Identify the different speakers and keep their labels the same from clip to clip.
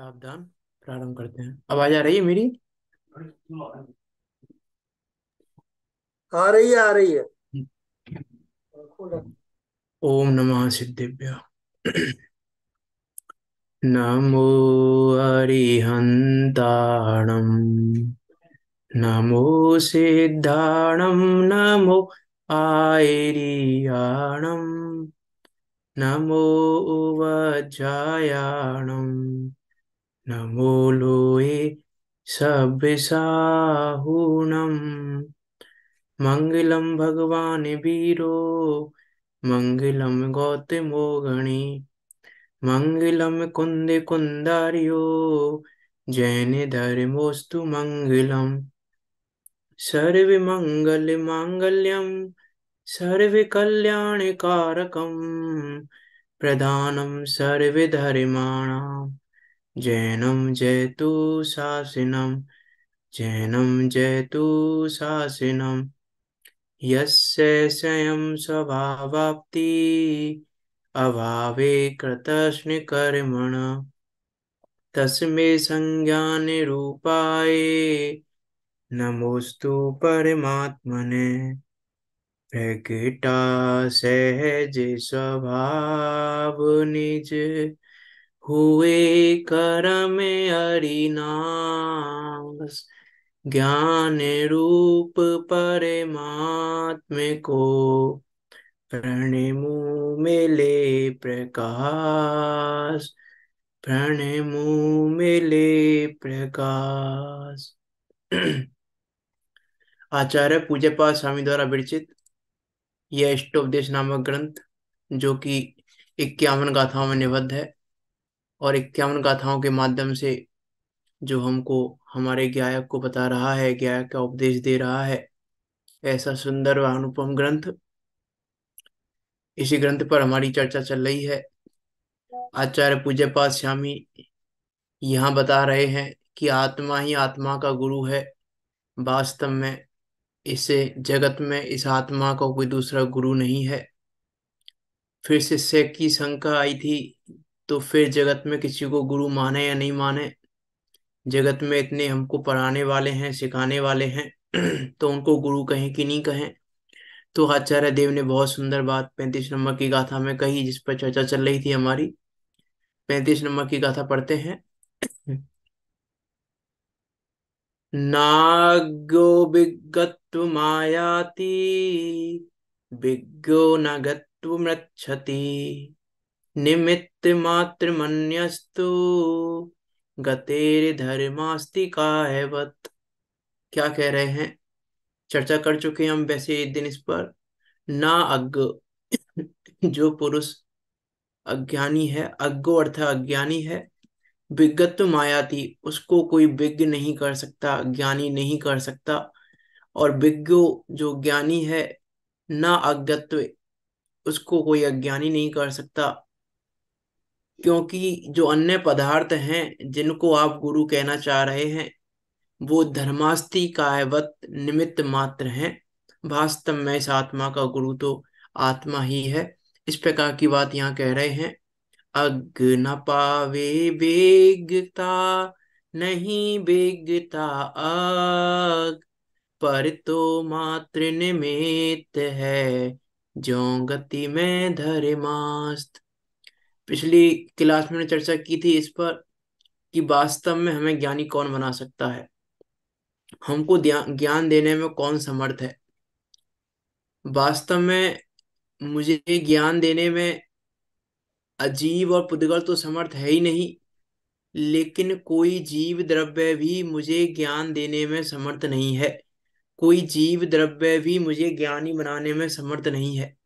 Speaker 1: सावधान प्रारंभ करते हैं आवाज आ रही है मेरी आ रही है आ रही है ओम नमः सिद्धिभ्य नमो हरिहन्ताणम् नमो सिद्धाणं नमो आयरीयाणम् नमो वज्रायाणम् नमो लोये सभ्यसाहूणम् मङ्गलं भगवान् वीरो मङ्गलं गौतमोगणे मङ्गलं कुन्दकुन्दार्यो जैनधर्मोऽस्तु मङ्गलम् सर्वमङ्गलमाङ्गल्यं सर्वकल्याणकारकं प्रदानं सर्वधर्माणाम् जैनम जयतु शासनम जैनम जयतु शासनम यस्य स्वयं स्वभावाप्ति अभावे कर्मण तस्मे संज्ञानिरूपाय नमोस्तु परमात्मने प्रकटा सहज स्वभाव निज हुए कर्म अरिनास ज्ञान रूप परमात्मे को प्रणमु मिले प्रकाश प्रणमु मिले प्रकाश आचार्य पाठ स्वामी द्वारा विरचित यह अष्टोपदेश नामक ग्रंथ जो कि इक्यावन गाथाओं में निबद्ध है और इक्यावन गाथाओं के माध्यम से जो हमको हमारे गायक को बता रहा है गायक का उपदेश दे रहा है ऐसा सुंदर व अनुपम ग्रंथ इसी ग्रंथ पर हमारी चर्चा चल रही है आचार्य पूज्य पाद स्वामी यहाँ बता रहे हैं कि आत्मा ही आत्मा का गुरु है वास्तव में इसे जगत में इस आत्मा का कोई दूसरा गुरु नहीं है फिर शिष्य की शंका आई थी तो फिर जगत में किसी को गुरु माने या नहीं माने जगत में इतने हमको पढ़ाने वाले हैं सिखाने वाले हैं तो उनको गुरु कहें कि नहीं कहें तो आचार्य देव ने बहुत सुंदर बात पैंतीस नंबर की गाथा में कही जिस पर चर्चा चल रही थी हमारी पैंतीस नंबर की गाथा पढ़ते हैं नागो विगत्व मायाती विज्ञो नगत्व मृक्षती मात्र निमित्तमात्रमन्यस्तु गतेर्धर्मास्ति कायवत क्या कह रहे हैं चर्चा कर चुके हम वैसे एक दिन इस पर ना अग्ग जो पुरुष अज्ञानी है अज्ञो अर्थ अज्ञानी है विगत तो माया थी उसको कोई विज्ञ नहीं कर सकता ज्ञानी नहीं कर सकता और विज्ञो जो ज्ञानी है ना अज्ञत्व उसको कोई अज्ञानी नहीं कर सकता क्योंकि जो अन्य पदार्थ हैं जिनको आप गुरु कहना चाह रहे हैं वो धर्मास्ति कायवत निमित्त मात्र हैं वास्तव में इस आत्मा का गुरु तो आत्मा ही है इस प्रकार की बात यहाँ कह रहे हैं अग न पावे बेगता नहीं बेगता आग पर तो मात्र निमित्त है जो गति में धर्मास्त पिछली क्लास में चर्चा की थी इस पर कि वास्तव में हमें ज्ञानी कौन बना सकता है हमको ज्ञान देने में कौन समर्थ है वास्तव में मुझे ज्ञान देने में अजीब और पुदगल तो समर्थ है ही नहीं लेकिन कोई जीव द्रव्य भी मुझे ज्ञान देने में समर्थ नहीं है कोई जीव द्रव्य भी मुझे ज्ञानी बनाने में समर्थ नहीं है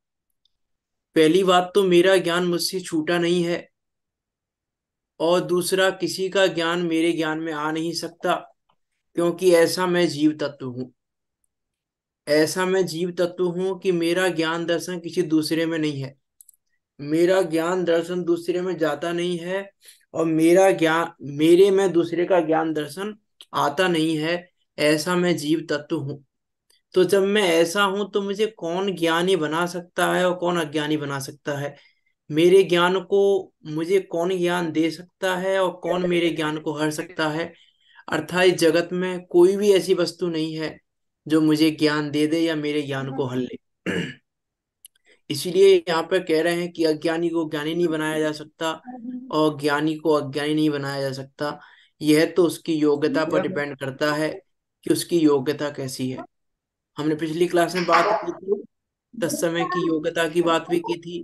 Speaker 1: पहली बात तो मेरा ज्ञान मुझसे छूटा नहीं है और दूसरा किसी का ज्ञान मेरे ज्ञान में आ नहीं सकता क्योंकि ऐसा मैं जीव तत्व हूं ऐसा मैं जीव तत्व हूं कि मेरा ज्ञान दर्शन किसी दूसरे में नहीं है मेरा ज्ञान दर्शन दूसरे में जाता नहीं है और मेरा ज्ञान मेरे में दूसरे का ज्ञान दर्शन आता नहीं है ऐसा मैं जीव तत्व हूं तो जब मैं ऐसा हूं तो मुझे कौन ज्ञानी बना सकता है और कौन अज्ञानी बना सकता है मेरे ज्ञान को मुझे कौन ज्ञान दे सकता है और कौन मेरे ज्ञान को हर सकता है अर्थात इस जगत में कोई भी ऐसी वस्तु नहीं है जो मुझे ज्ञान दे दे या मेरे ज्ञान को हल ले इसीलिए यहाँ पर कह रहे हैं कि अज्ञानी को ज्ञानी नहीं बनाया जा सकता और ज्ञानी को अज्ञानी नहीं बनाया जा सकता यह तो उसकी योग्यता पर डिपेंड करता है कि उसकी योग्यता कैसी है हमने पिछली क्लास में बात की थी दस समय की योग्यता की बात भी की थी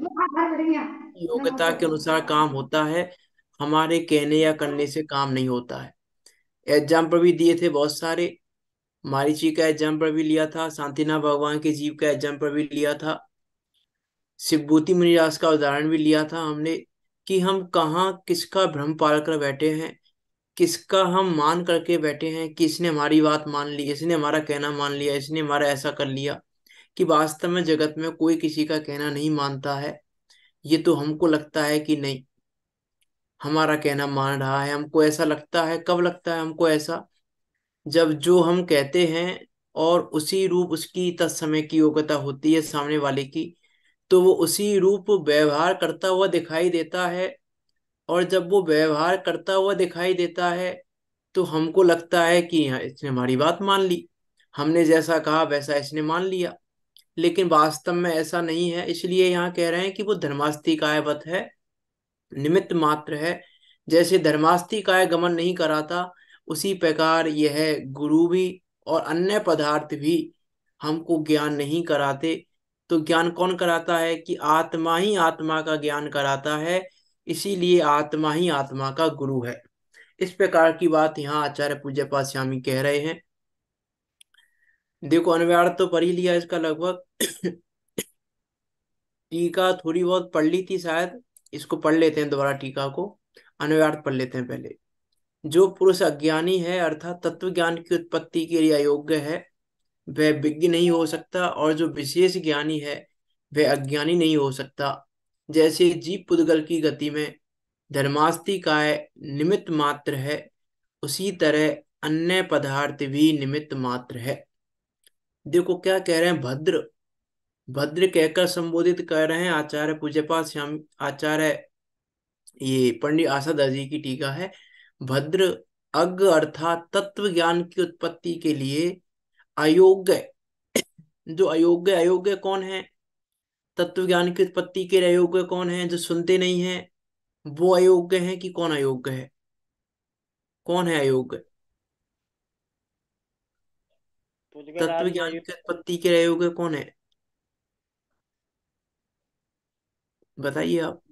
Speaker 1: योग्यता के अनुसार काम होता है हमारे कहने या करने से काम नहीं होता है एग्जाम्पल भी दिए थे बहुत सारे मारीची का एग्जाम्पल भी लिया था शांतिनाथ भगवान के जीव का एग्जाम्पल भी लिया था शिवभूति मुनिराज का उदाहरण भी लिया था हमने कि हम कहाँ किसका भ्रम पाल कर बैठे हैं किसका हम मान करके बैठे हैं किसने हमारी बात मान ली इसने हमारा कहना मान लिया इसने हमारा ऐसा कर लिया कि वास्तव में जगत में कोई किसी का कहना नहीं मानता है ये तो हमको लगता है कि नहीं हमारा कहना मान रहा है हमको ऐसा लगता है कब लगता है हमको ऐसा जब जो हम कहते हैं और उसी रूप उसकी तत्समय की योग्यता होती है सामने वाले की तो वो उसी रूप व्यवहार करता हुआ दिखाई देता है और जब वो व्यवहार करता हुआ दिखाई देता है तो हमको लगता है कि हाँ, इसने हमारी बात मान ली हमने जैसा कहा वैसा इसने मान लिया लेकिन वास्तव में ऐसा नहीं है इसलिए यहाँ कह रहे हैं कि वो धर्मास्ती वत है निमित्त मात्र है जैसे धर्मास्ती काय गमन नहीं कराता उसी प्रकार यह गुरु भी और अन्य पदार्थ भी हमको ज्ञान नहीं कराते तो ज्ञान कौन कराता है कि आत्मा ही आत्मा का ज्ञान कराता है इसीलिए आत्मा ही आत्मा का गुरु है इस प्रकार की बात यहाँ आचार्य पूज्य स्वामी कह रहे हैं देखो अनुवाद तो पढ़ ही लिया इसका लगभग टीका थोड़ी बहुत पढ़ ली थी शायद इसको पढ़ लेते हैं दोबारा टीका को अनुवाद पढ़ लेते हैं पहले जो पुरुष अज्ञानी है अर्थात तत्व ज्ञान की उत्पत्ति के लिए अयोग्य है वह विज्ञ नहीं हो सकता और जो विशेष ज्ञानी है वह अज्ञानी नहीं हो सकता जैसे जीव पुद्गल की गति में धर्मास्ति काय निमित्त मात्र है उसी तरह अन्य पदार्थ भी निमित्त मात्र है देखो क्या कह रहे हैं भद्र भद्र कहकर संबोधित कर रहे हैं आचार्य पूज्यपा श्याम आचार्य ये पंडित आशा जी की टीका है भद्र अग अर्थात तत्व ज्ञान की उत्पत्ति के लिए अयोग्य जो अयोग्य अयोग्य कौन है तत्व ज्ञान की उत्पत्ति के अयोग्य कौन है जो सुनते नहीं है वो अयोग्य है कि कौन अयोग्य है कौन है अयोग्य तत्व ज्ञान की उत्पत्ति के अयोग्य कौन है बताइए आप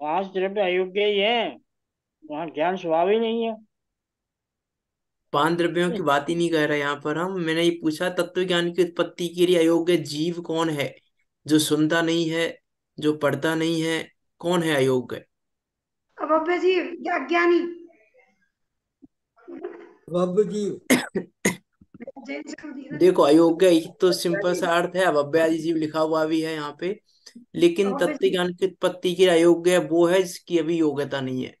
Speaker 1: पांच द्रव्य अयोग्य ही है वहां ज्ञान स्वभाव ही नहीं है पान द्रव्यों की बात ही नहीं कर रहे यहाँ पर हम मैंने ये पूछा तत्व ज्ञान की उत्पत्ति के लिए अयोग्य जीव कौन है जो सुनता नहीं है जो पढ़ता नहीं है कौन है अयोग्य जीव देखो अयोग्य तो सिंपल सा अर्थ है आदि जीव लिखा हुआ भी है यहाँ पे लेकिन तत्व ज्ञान की उत्पत्ति के अयोग्य वो है जिसकी अभी योग्यता नहीं है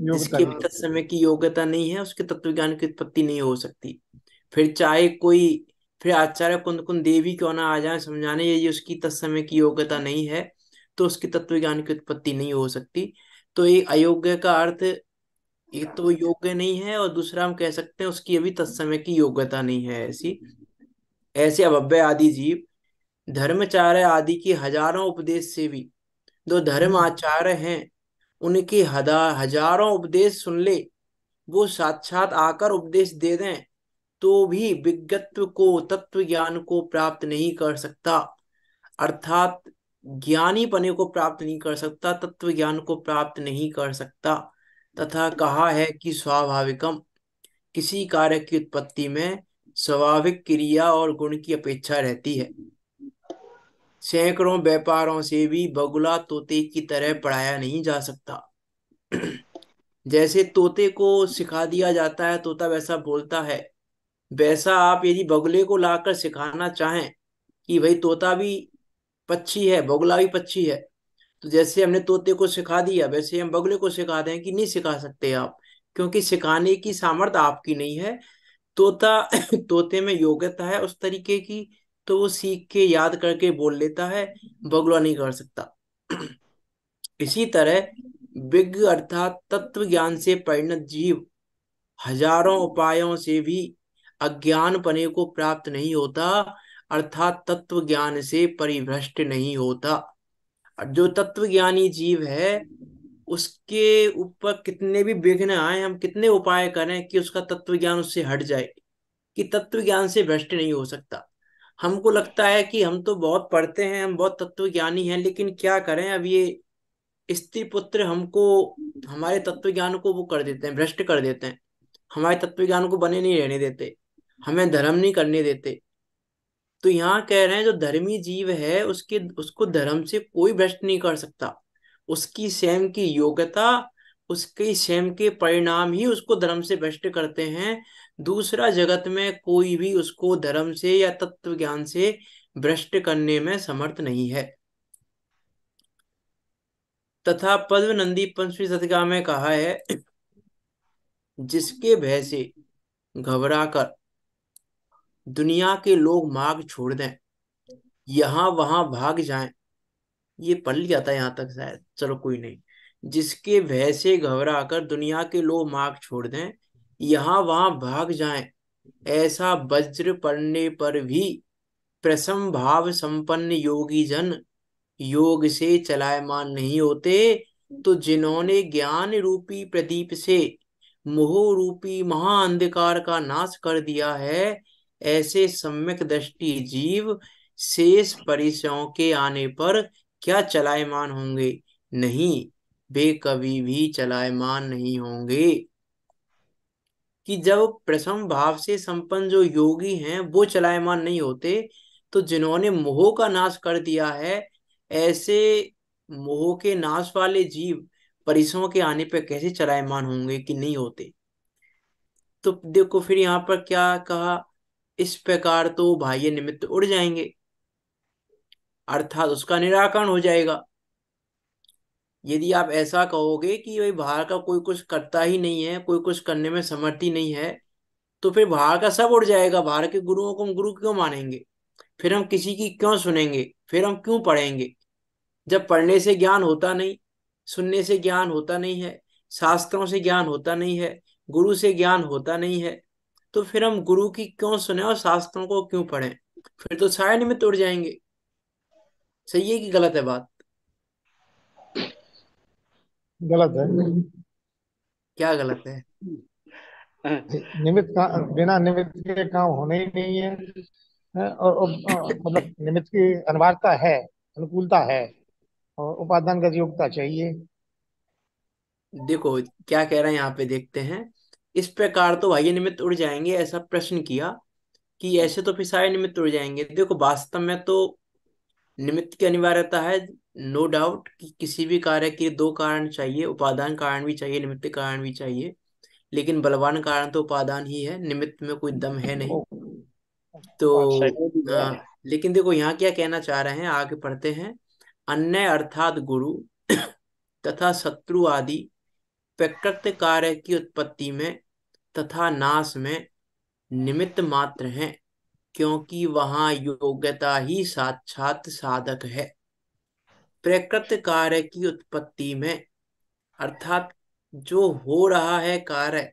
Speaker 1: जिसकी तक मतलब समय की योग्यता नहीं है उसके तत्व ज्ञान की उत्पत्ति नहीं हो सकती फिर चाहे कोई फिर आचार्य कुंद कुंद देवी क्यों ना आ जाए समझाने ये उसकी तत्समय की योग्यता नहीं है तो उसकी तत्व ज्ञान की उत्पत्ति नहीं हो सकती तो ये अयोग्य का अर्थ एक तो योग्य नहीं है और दूसरा हम कह सकते हैं उसकी अभी तत्समय की योग्यता नहीं है ऐसी ऐसे अभव्य आदि जीव धर्माचार्य आदि की हजारों उपदेश से भी जो धर्म हम्म। आचार्य हैं उनके हजार हजारों उपदेश सुन ले वो साक्षात आकर उपदेश दे दें तो भी विज्ञत्व को तत्व ज्ञान को प्राप्त नहीं कर सकता अर्थात ज्ञानी पने को प्राप्त नहीं कर सकता तत्व ज्ञान को प्राप्त नहीं कर सकता तथा कहा है कि स्वाभाविकम किसी कार्य की उत्पत्ति में स्वाभाविक क्रिया और गुण की अपेक्षा रहती है सैकड़ों व्यापारों से भी बगुला तोते की तरह पढ़ाया नहीं जा सकता जैसे तोते को सिखा दिया जाता है तोता वैसा बोलता है वैसा आप यदि बगुले को लाकर सिखाना चाहें कि भाई तोता भी पक्षी है बगुला भी पक्षी है तो जैसे हमने तोते को सिखा दिया वैसे हम बगुले को सिखा दें कि नहीं सिखा सकते आप क्योंकि सिखाने की सामर्थ्य आपकी नहीं है तोता तोते में योग्यता है उस तरीके की तो वो सीख के याद करके बोल लेता है बगुला नहीं कर सकता इसी तरह विज्ञ अर्थात तत्व ज्ञान से परिणत जीव हजारों उपायों से भी अज्ञान पने को प्राप्त नहीं होता अर्थात तत्व ज्ञान से परिभ्रष्ट नहीं होता जो तत्व ज्ञानी जीव है उसके ऊपर कितने भी विघ्न आए हम कितने उपाय करें कि उसका तत्व ज्ञान उससे हट जाए कि तत्व ज्ञान से भ्रष्ट नहीं हो सकता हमको लगता है कि हम तो बहुत पढ़ते हैं हम बहुत तत्व ज्ञानी हैं लेकिन क्या करें अब ये स्त्री पुत्र हमको हमारे तत्व ज्ञान को वो कर देते हैं भ्रष्ट कर देते हैं हमारे तत्व ज्ञान को बने नहीं रहने देते हमें धर्म नहीं करने देते तो यहाँ कह रहे हैं जो धर्मी जीव है उसके उसको धर्म से कोई भ्रष्ट नहीं कर सकता उसकी स्वयं की योग्यता उसके स्वयं के परिणाम ही उसको धर्म से भ्रष्ट करते हैं दूसरा जगत में कोई भी उसको धर्म से या तत्व ज्ञान से भ्रष्ट करने में समर्थ नहीं है तथा पद्म नंदी पंचवी सदगा में कहा है जिसके भय से घबराकर दुनिया के लोग मार्ग छोड़ दें यहां वहां भाग जाएं ये पढ़ लिया था यहां तक शायद चलो कोई नहीं जिसके भय से घबरा कर दुनिया के लोग मार्ग छोड़ दें यहाँ वहां भाग जाएं ऐसा वज्र पड़ने पर भी प्रसम भाव संपन्न योगी जन योग से चलायमान नहीं होते तो जिन्होंने ज्ञान रूपी प्रदीप से मोह रूपी महाअंधकार का नाश कर दिया है ऐसे सम्यक दृष्टि जीव शेष परिचयों के आने पर क्या चलायमान होंगे नहीं वे कभी भी चलायमान नहीं होंगे कि जब प्रसम भाव से संपन्न जो योगी हैं वो चलायमान नहीं होते तो जिन्होंने मोह का नाश कर दिया है ऐसे मोह के नाश वाले जीव परिसों के आने पर कैसे चलायमान होंगे कि नहीं होते तो देखो फिर यहाँ पर क्या कहा इस प्रकार तो भाई निमित्त उड़ जाएंगे अर्थात उसका निराकरण हो जाएगा यदि आप ऐसा कहोगे कि भाई बाहर का कोई कुछ करता ही नहीं है कोई कुछ करने में समर्थ ही नहीं है तो फिर बाहर का सब उड़ जाएगा बाहर के गुरुओं को हम गुरु क्यों मानेंगे फिर हम किसी की क्यों सुनेंगे फिर हम क्यों पढ़ेंगे जब पढ़ने से ज्ञान होता नहीं सुनने से ज्ञान होता नहीं है शास्त्रों से ज्ञान होता नहीं है गुरु से ज्ञान होता नहीं है तो फिर हम गुरु की क्यों सुने और शास्त्रों को क्यों पढ़ें फिर तो सारे निमित्त उड़ जाएंगे सही है कि गलत है बात गलत है क्या गलत है हाँ। निमित्त का बिना निमित्त के काम होने ही नहीं है हाँ, और, और मतलब निमित्त की अनिवार्यता है अनुकूलता है और उपादान का योग्यता चाहिए देखो क्या कह रहे हैं यहाँ पे देखते हैं इस प्रकार तो भाई निमित्त उड़ जाएंगे ऐसा प्रश्न किया कि ऐसे तो फिर सारे निमित्त उड़ जाएंगे देखो वास्तव में तो निमित्त की अनिवार्यता है नो डाउट कि किसी भी कार्य के लिए दो कारण चाहिए उपादान कारण भी चाहिए निमित्त कारण भी चाहिए लेकिन बलवान कारण तो उपादान ही है निमित्त में कोई दम है नहीं तो हाँ, आ, लेकिन देखो यहाँ क्या कहना चाह रहे हैं आगे पढ़ते हैं अन्य अर्थात गुरु तथा शत्रु आदि प्रकृत कार्य की उत्पत्ति में तथा नाश में निमित्त मात्र हैं क्योंकि वहां योग्यता ही साक्षात साधक है प्रकृत कार्य की उत्पत्ति में अर्थात जो हो रहा है कार्य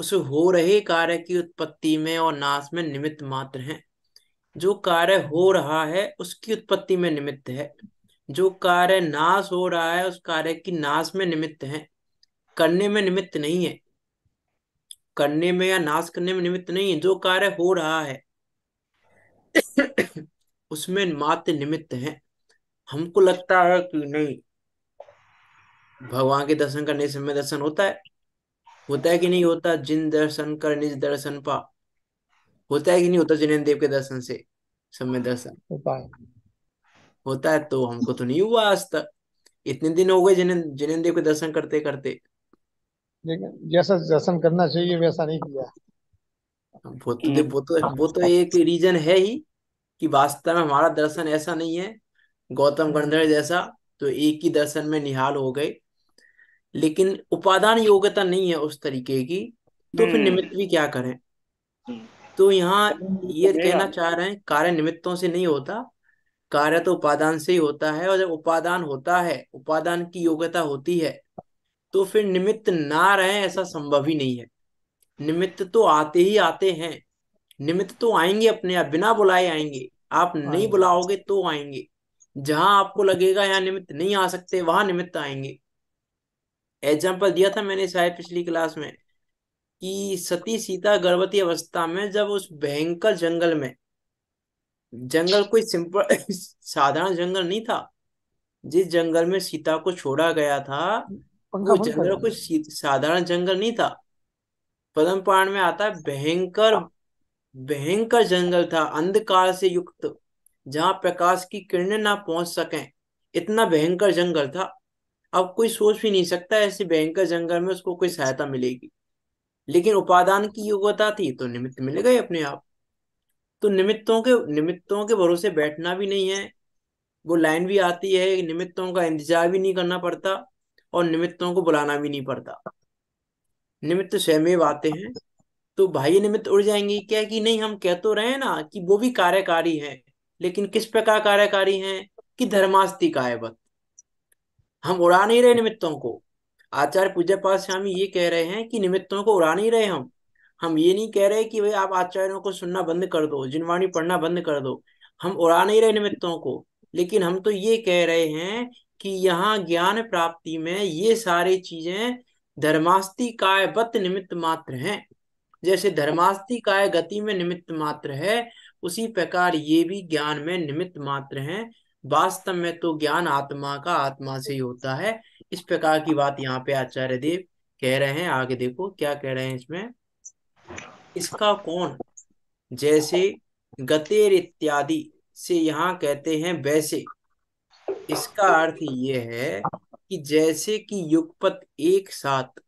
Speaker 1: उस हो रहे कार्य की उत्पत्ति में और नाश में निमित्त मात्र है जो कार्य हो रहा है उसकी उत्पत्ति में निमित्त है जो कार्य नाश हो रहा है उस कार्य की नाश में निमित्त है करने में निमित्त नहीं है करने में या नाश करने में निमित्त नहीं है जो कार्य हो रहा है उसमें मात्र निमित्त है हमको लगता है कि नहीं भगवान के दर्शन करने से में दर्शन होता है होता है कि नहीं होता जिन दर्शन कर निज दर्शन पा होता है कि नहीं होता जिनेन्द्र देव के दर्शन से समय दर्शन होता है तो हमको तो नहीं हुआ आज तक इतने दिन हो गए जिनेन्द्र जिनेन्द्र देव के दर्शन करते करते लेकिन जैसा दर्शन करना चाहिए वैसा नहीं किया वो तो वो तो वो तो एक रीजन है ही कि वास्तव में हमारा दर्शन ऐसा नहीं है गौतम गंधर्व जैसा तो एक ही दर्शन में निहाल हो गए लेकिन उपादान योग्यता नहीं है उस तरीके की तो फिर हम्म। निमित्त भी क्या करें हम्म। तो यहाँ ये कहना चाह रहे हैं कार्य निमित्तों से नहीं होता कार्य तो उपादान से ही होता है और जब उपादान होता है उपादान की योग्यता होती है तो फिर निमित्त ना रहे ऐसा संभव ही नहीं है निमित्त तो आते ही आते हैं निमित्त तो आएंगे अपने आप बिना बुलाए आएंगे आप नहीं हाँ। बुलाओगे तो आएंगे जहां आपको लगेगा यहाँ निमित्त नहीं आ सकते वहां निमित्त आएंगे एग्जाम्पल दिया था मैंने शायद पिछली क्लास में कि सती सीता गर्भवती अवस्था में जब उस भयंकर जंगल में जंगल कोई सिंपल साधारण जंगल नहीं था जिस जंगल में सीता को छोड़ा गया था वो जंगल कोई साधारण जंगल नहीं था पद्म पुराण में आता है भयंकर भयंकर जंगल था अंधकार से युक्त जहां प्रकाश की किरणें ना पहुंच सकें इतना भयंकर जंगल था अब कोई सोच भी नहीं सकता ऐसे भयंकर जंगल में उसको कोई सहायता मिलेगी लेकिन उपादान की योग्यता थी तो निमित्त मिल गए अपने आप तो निमित्तों के निमित्तों के भरोसे बैठना भी नहीं है वो लाइन भी आती है निमित्तों का इंतजार भी नहीं करना पड़ता और निमित्तों को बुलाना भी नहीं पड़ता निमित्त स्वयं आते हैं तो भाई निमित्त उड़ जाएंगे क्या कि नहीं हम कह तो रहे ना कि वो भी कार्यकारी है लेकिन किस प्रकार कार्यकारी हैं कि धर्मास्ती कायबत हम उड़ा नहीं रहे निमित्तों को आचार्य पूज्य पाठ स्वामी ये कह रहे हैं कि निमित्तों को उड़ा नहीं रहे हम हम ये नहीं कह रहे कि भाई आप आचार्यों को सुनना बंद कर दो जिनवाणी पढ़ना बंद कर दो हम उड़ा नहीं रहे निमित्तों को लेकिन हम तो ये कह रहे हैं कि यहाँ ज्ञान प्राप्ति में ये सारी चीजें धर्मास्ती कायबत निमित्त मात्र हैं जैसे धर्मास्ती काय गति में निमित्त मात्र है उसी प्रकार ये भी ज्ञान में निमित्त मात्र हैं वास्तव में तो ज्ञान आत्मा का आत्मा से ही होता है इस प्रकार की बात यहाँ पे आचार्य देव कह रहे हैं आगे देखो क्या कह रहे हैं इसमें इसका कौन जैसे गतेर इत्यादि से यहाँ कहते हैं वैसे इसका अर्थ ये है कि जैसे कि युगपत एक साथ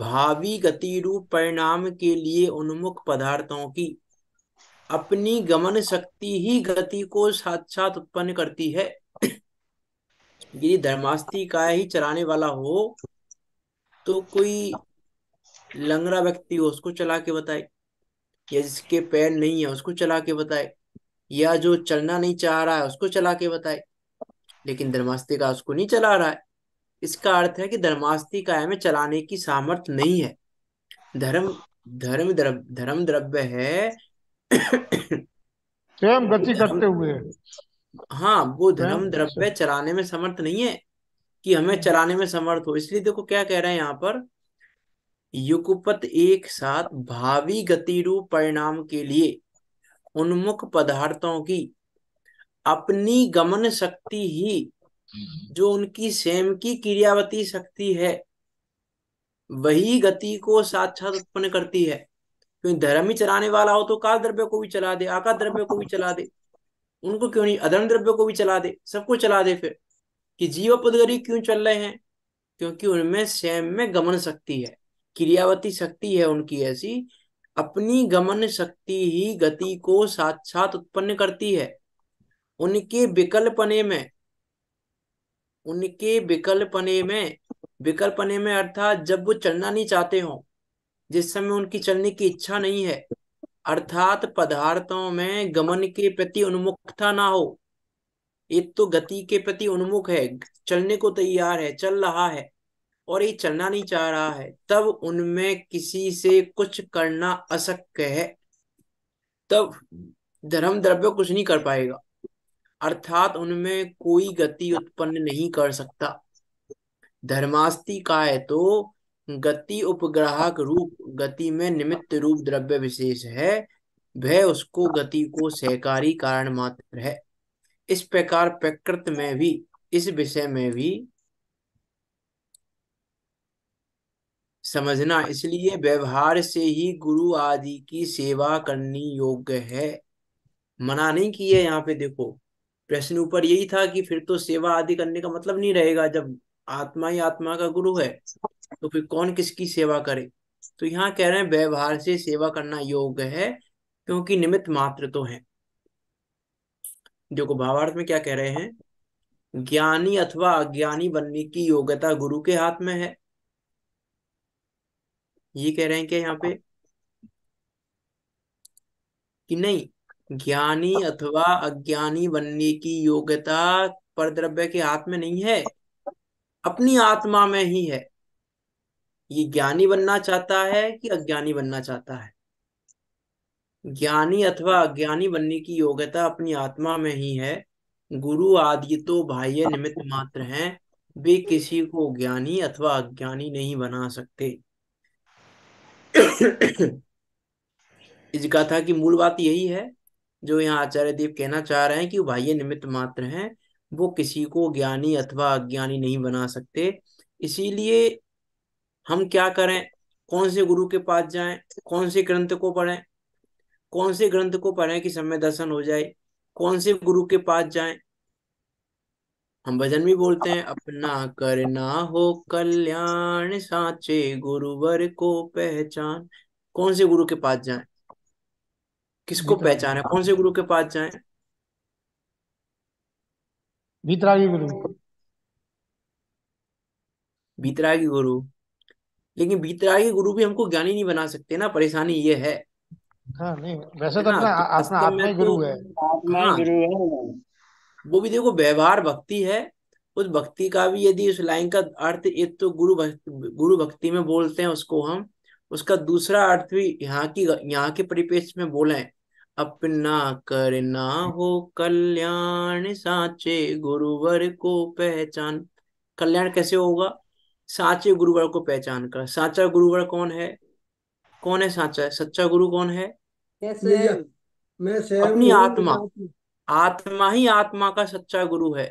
Speaker 1: भावी गति रूप परिणाम के लिए उन्मुख पदार्थों की अपनी गमन शक्ति ही गति को साथ उत्पन्न करती है यदि धर्मास्ती का ही चलाने वाला हो तो कोई लंगरा व्यक्ति हो उसको चला के बताए या जिसके पैर नहीं है उसको चला के बताए या जो चलना नहीं चाह रहा है उसको चला के बताए लेकिन धर्मास्ती का उसको नहीं चला रहा है इसका अर्थ है कि धर्मास्ती काय में चलाने की सामर्थ्य नहीं है धर्म धर्म द्रव धर्म द्रव्य है स्वयं गति करते हुए हाँ वो धर्म द्रव्य चलाने में समर्थ नहीं है कि हमें चलाने में समर्थ हो इसलिए देखो क्या कह रहे हैं यहाँ पर युगपत एक साथ भावी गति रूप परिणाम के लिए उन्मुख पदार्थों की अपनी गमन शक्ति ही जो उनकी स्वयं की क्रियावती शक्ति है वही गति को साक्षात उत्पन्न करती है क्योंकि धर्म ही चलाने वाला हो तो काल द्रव्य को भी चला दे आकाश द्रव्य को भी चला दे उनको क्यों नहीं अधर्म द्रव्य को भी चला दे सबको चला दे फिर कि जीव पदगरी क्यों चल रहे हैं क्योंकि उनमें स्वयं में गमन शक्ति है क्रियावती शक्ति है उनकी ऐसी अपनी गमन शक्ति ही गति को साक्षात उत्पन्न करती है उनके विकल्पने में उनके विकल्पने में विकल्पने में अर्थात जब वो चलना नहीं चाहते हो जिस समय उनकी चलने की इच्छा नहीं है अर्थात पदार्थों में गमन के प्रति उन्मुखता ना हो एक तो गति के प्रति उन्मुख है चलने को तैयार है चल रहा है और ये चलना नहीं चाह रहा है तब उनमें किसी से कुछ करना अशक्य है तब धर्म द्रव्य कुछ नहीं कर पाएगा अर्थात उनमें कोई गति उत्पन्न नहीं कर सकता धर्मास्ती का है तो गति उपग्राहक रूप गति में निमित्त रूप द्रव्य विशेष है वह उसको गति को सहकारी कारण मात्र है इस प्रकार प्रकृत में भी इस विषय में भी समझना इसलिए व्यवहार से ही गुरु आदि की सेवा करनी योग्य है मना नहीं किया है यहाँ पे देखो प्रश्न ऊपर यही था कि फिर तो सेवा आदि करने का मतलब नहीं रहेगा जब आत्मा ही आत्मा का गुरु है तो फिर कौन किसकी सेवा करे तो यहाँ कह रहे हैं व्यवहार से सेवा करना योग्य है क्योंकि निमित्त मात्र तो है देखो भावार्थ में क्या कह रहे हैं ज्ञानी अथवा अज्ञानी बनने की योग्यता गुरु के हाथ में है ये कह रहे हैं क्या यहाँ पे कि नहीं ज्ञानी अथवा अज्ञानी बनने की योग्यता पर द्रव्य के हाथ में नहीं है अपनी आत्मा में ही है ये ज्ञानी बनना चाहता है कि अज्ञानी बनना चाहता है ज्ञानी अथवा अज्ञानी बनने की योग्यता अपनी आत्मा में ही है गुरु आदि तो भाई निमित्त मात्र हैं वे किसी को ज्ञानी अथवा अज्ञानी नहीं बना सकते इस गाथा की मूल बात यही है जो यहाँ आचार्य देव कहना चाह रहे हैं कि भाई निमित्त मात्र हैं वो किसी को ज्ञानी अथवा अज्ञानी नहीं बना सकते इसीलिए हम क्या करें कौन से गुरु के पास जाएं कौन से ग्रंथ को पढ़ें कौन से ग्रंथ को पढ़ें कि समय दर्शन हो जाए कौन से गुरु के पास जाएं हम भजन भी बोलते हैं अपना करना हो कल्याण साचे गुरुवर को पहचान कौन से गुरु के पास जाएं किसको पहचान है कौन से गुरु के पास जाएं बीतरागी गुरु बीतरागी गुरु लेकिन बीतरागी गुरु भी हमको ज्ञानी नहीं बना सकते ना परेशानी ये है हाँ नहीं वैसे तो अपना तो आत्मा गुरु तो है आत्मा हाँ गुरु है वो भी देखो व्यवहार भक्ति है उस भक्ति का भी यदि उस लाइन का अर्थ एक तो गुरु भक्ति गुरु भक्ति में बोलते हैं उसको हम उसका दूसरा अर्थ भी यहाँ की यहाँ के परिपेक्ष में बोले अपना करना हो कल्याण साचे गुरुवर को पहचान कल्याण कैसे होगा साचे गुरुवर को पहचान कर साचा गुरुवर कौन है कौन है साचा है? सच्चा गुरु कौन है मैं अपनी आत्मा आत्मा ही आत्मा का सच्चा गुरु है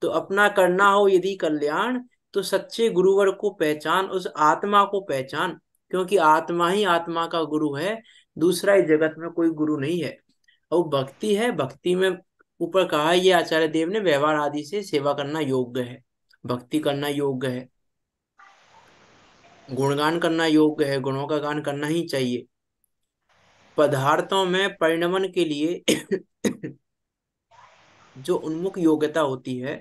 Speaker 1: तो अपना करना हो यदि कल्याण तो सच्चे गुरुवर को पहचान उस आत्मा को पहचान क्योंकि आत्मा ही आत्मा का गुरु है दूसरा इस जगत में कोई गुरु नहीं है और भक्ति है भक्ति में ऊपर कहा ये आचार्य देव ने व्यवहार आदि से सेवा करना योग्य है भक्ति करना योग्य है गुणगान करना योग्य है गुणों का गान करना ही चाहिए पदार्थों में परिणमन के लिए जो उन्मुख योग्यता होती है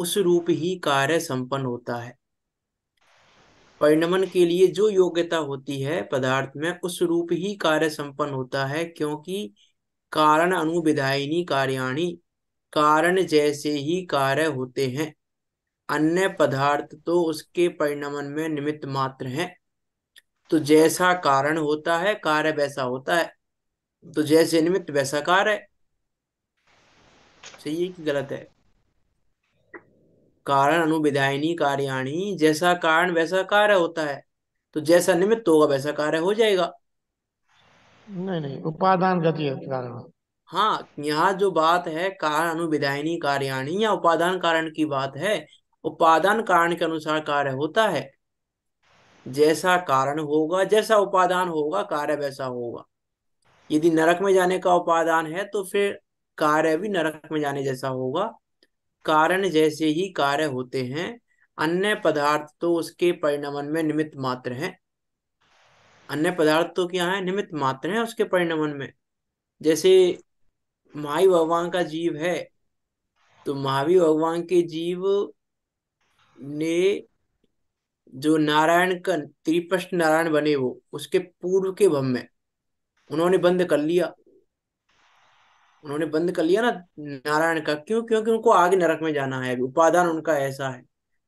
Speaker 1: उस रूप ही कार्य संपन्न होता है परिणमन के लिए जो योग्यता होती है पदार्थ में उस रूप ही कार्य संपन्न होता है क्योंकि कारण अनुविधायनी कार्याणी कारण जैसे ही कार्य होते हैं अन्य पदार्थ तो उसके परिणमन में निमित्त मात्र हैं तो जैसा कारण होता है कार्य वैसा होता है तो जैसे निमित्त वैसा कार्य सही है कि गलत है कारण अनुविधायनी कार्याणी जैसा कारण वैसा कार्य होता है तो जैसा निमित्त होगा वैसा कार्य हो जाएगा नहीं नहीं उपादान गति कारण हाँ यहाँ जो बात है कारण अनुविधायनी कार्याणी या उपादान कारण की बात है उपादान कारण के अनुसार कार्य होता है जैसा कारण होगा जैसा उपादान होगा कार्य वैसा होगा यदि नरक में जाने का उपादान है तो फिर कार्य भी नरक में जाने जैसा होगा कारण जैसे ही कार्य होते हैं अन्य पदार्थ तो उसके परिणमन में निमित्त मात्र हैं अन्य पदार्थ तो क्या है निमित्त मात्र हैं उसके परिणमन में जैसे महावी भगवान का जीव है तो महावीर भगवान के जीव ने जो नारायण का त्रिपष्ट नारायण बने वो उसके पूर्व के भव में उन्होंने बंद कर लिया उन्होंने बंद कर लिया ना नारायण का क्यों क्योंकि उनको आगे नरक में जाना है उपादान उनका ऐसा है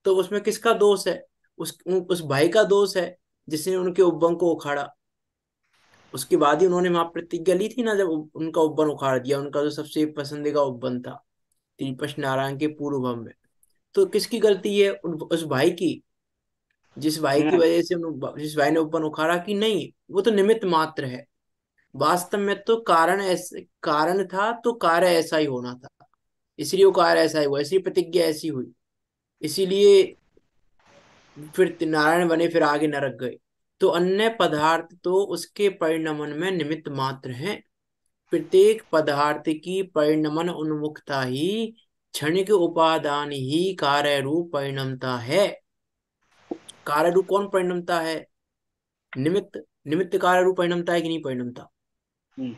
Speaker 1: तो उसमें किसका दोष है उस उस भाई का दोष है जिसने उनके उब्बन को उखाड़ा उसके बाद ही उन्होंने वहां प्रतिज्ञा ली थी ना जब उनका उब्बन उखाड़ दिया उनका जो तो सबसे पसंदीदा उब्बन था त्रिपश नारायण के पूर्व में तो किसकी गलती है उस भाई की जिस भाई की हाँ। वजह से जिस भाई ने ऊपर उखाड़ा कि नहीं वो तो निमित्त मात्र है वास्तव में तो कारण ऐसे कारण था तो कार्य ऐसा ही होना था इसलिए वो कार्य ऐसा ही हुआ इसलिए प्रतिज्ञा ऐसी हुई इसीलिए फिर नारायण बने फिर आगे नरक गए तो अन्य पदार्थ तो उसके परिणमन में निमित्त मात्र हैं प्रत्येक पदार्थ की परिणमन उन्मुखता ही क्षणिक उपादान ही कार्य रूप परिणमता है कार्य रूप कौन परिणमता है निमित्त निमित्त कार्य रूप परिणमता है कि नहीं परिणमता हम्म।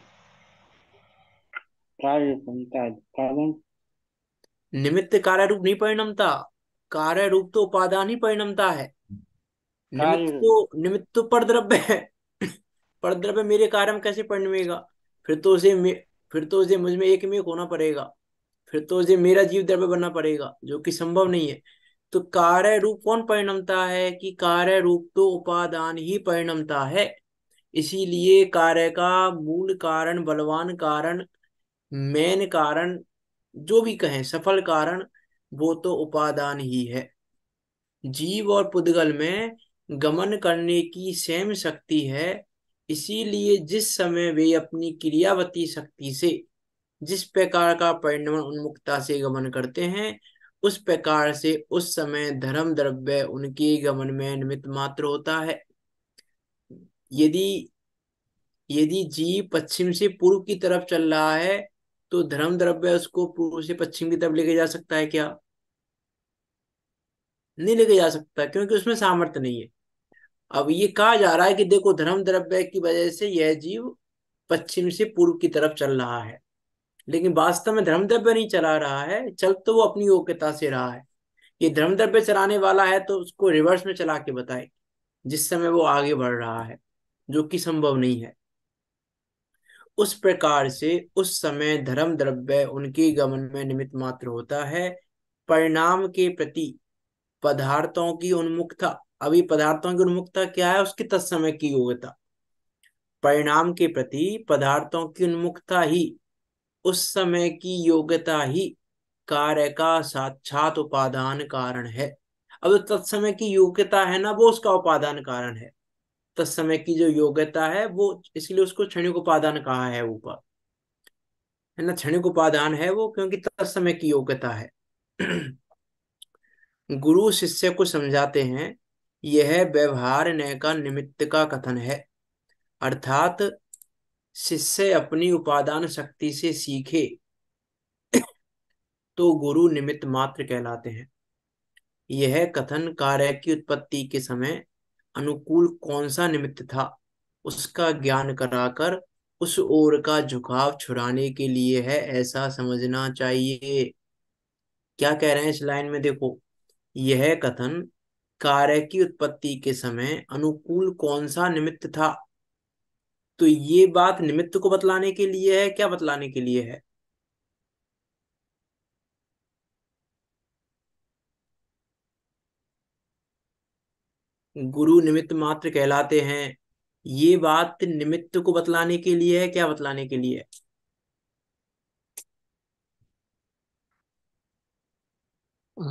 Speaker 1: निमित्त कार्य रूप नहीं परिणमता कार्य रूप तो उपादान ही परिणमता है निमित्त तो निमित्त तो परद्रव्य है परद्रव्य मेरे कार्य में कैसे परिणमेगा फिर तो उसे फिर तो उसे मुझमें में एक में होना पड़ेगा फिर तो उसे मेरा जीव द्रव्य बनना पड़ेगा जो कि संभव नहीं है तो कार्य रूप कौन परिणमता है कि कार्य रूप तो उपादान ही परिणमता है इसीलिए कार्य का मूल कारण बलवान कारण मेन कारण जो भी कहें सफल कारण वो तो उपादान ही है जीव और पुद्गल में गमन करने की सेम शक्ति है इसीलिए जिस समय वे अपनी क्रियावती शक्ति से जिस प्रकार का परिणाम उन्मुक्ता से गमन करते हैं उस प्रकार से उस समय धर्म द्रव्य उनके गमन में निमित्त मात्र होता है यदि यदि जीव पश्चिम से पूर्व की तरफ चल रहा है तो धर्म द्रव्य उसको पूर्व से पश्चिम की तरफ लेके जा सकता है क्या नहीं लेके जा सकता क्योंकि उसमें सामर्थ्य नहीं है अब ये कहा जा रहा है कि देखो धर्म द्रव्य की वजह से यह जीव पश्चिम से पूर्व की तरफ चल रहा है लेकिन वास्तव में धर्म द्रव्य नहीं चला रहा है चल तो वो अपनी योग्यता से रहा है ये धर्म द्रव्य चलाने वाला है तो उसको रिवर्स में चला के बताए जिस समय वो आगे बढ़ रहा है जो कि संभव नहीं है उस प्रकार से उस समय धर्म द्रव्य उनके गमन में निमित्त मात्र होता है परिणाम के प्रति पदार्थों की उन्मुखता अभी पदार्थों की उन्मुखता क्या है उसकी तत्समय की योग्यता परिणाम के प्रति पदार्थों की उन्मुखता ही उस समय की योग्यता ही कार्य का साक्षात उपादान कारण है अब जो तत्समय की योग्यता है ना वो उसका उपादान कारण है तत्समय की जो योग्यता है वो इसलिए उसको क्षणिक उपादान कहा है ऊपर है ना क्षणिक उपादान है वो क्योंकि तत्समय की योग्यता है गुरु शिष्य को समझाते हैं यह व्यवहार नय का निमित्त का कथन है अर्थात शिष्य अपनी उपादान शक्ति से सीखे तो गुरु निमित्त मात्र कहलाते हैं यह कथन कार्य की उत्पत्ति के समय अनुकूल कौन सा निमित्त था उसका ज्ञान कराकर उस ओर का झुकाव छुड़ाने के लिए है ऐसा समझना चाहिए क्या कह रहे हैं इस लाइन में देखो यह कथन कार्य की उत्पत्ति के समय अनुकूल कौन सा निमित्त था तो ये बात निमित्त को बतलाने के लिए है क्या बतलाने के लिए है गुरु निमित्त मात्र कहलाते हैं ये बात निमित्त को बतलाने के लिए है क्या बतलाने के लिए है